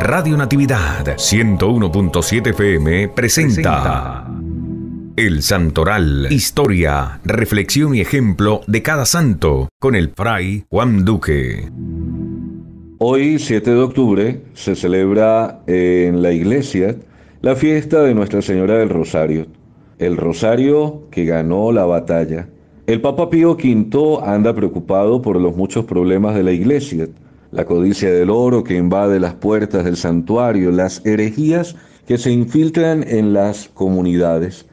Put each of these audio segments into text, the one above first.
Radio Natividad 101.7 FM presenta, El Santoral, historia, reflexión y ejemplo de cada santo con el fray Juan Duque. Hoy, 7 de octubre, se celebra en la iglesia la fiesta de Nuestra Señora del Rosario, el Rosario que ganó la batalla el Papa Pío V anda preocupado por los muchos problemas de la Iglesia, la codicia del oro que invade las puertas del santuario, las herejías que se infiltran en las comunidades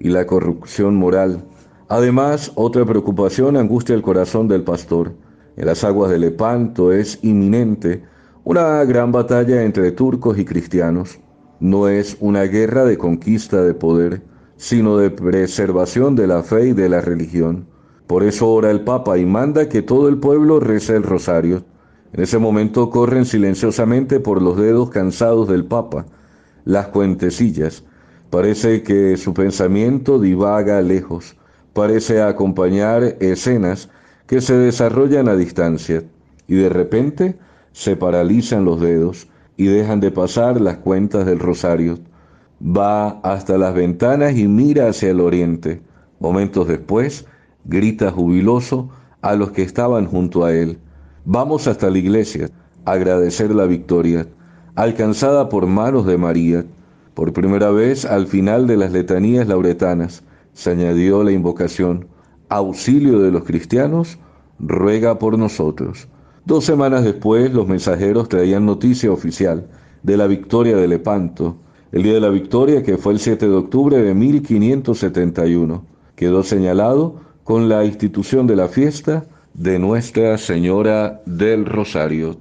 y la corrupción moral. Además, otra preocupación angustia el corazón del pastor. En las aguas de Lepanto es inminente una gran batalla entre turcos y cristianos. No es una guerra de conquista de poder, sino de preservación de la fe y de la religión. Por eso ora el Papa y manda que todo el pueblo reza el rosario. En ese momento corren silenciosamente por los dedos cansados del Papa las cuentecillas. Parece que su pensamiento divaga lejos, parece acompañar escenas que se desarrollan a distancia y de repente se paralizan los dedos y dejan de pasar las cuentas del rosario va hasta las ventanas y mira hacia el oriente. Momentos después, grita jubiloso a los que estaban junto a él. Vamos hasta la iglesia, agradecer la victoria, alcanzada por manos de María. Por primera vez, al final de las letanías lauretanas, se añadió la invocación, auxilio de los cristianos, ruega por nosotros. Dos semanas después, los mensajeros traían noticia oficial de la victoria de Lepanto, el día de la victoria, que fue el 7 de octubre de 1571, quedó señalado con la institución de la fiesta de Nuestra Señora del Rosario.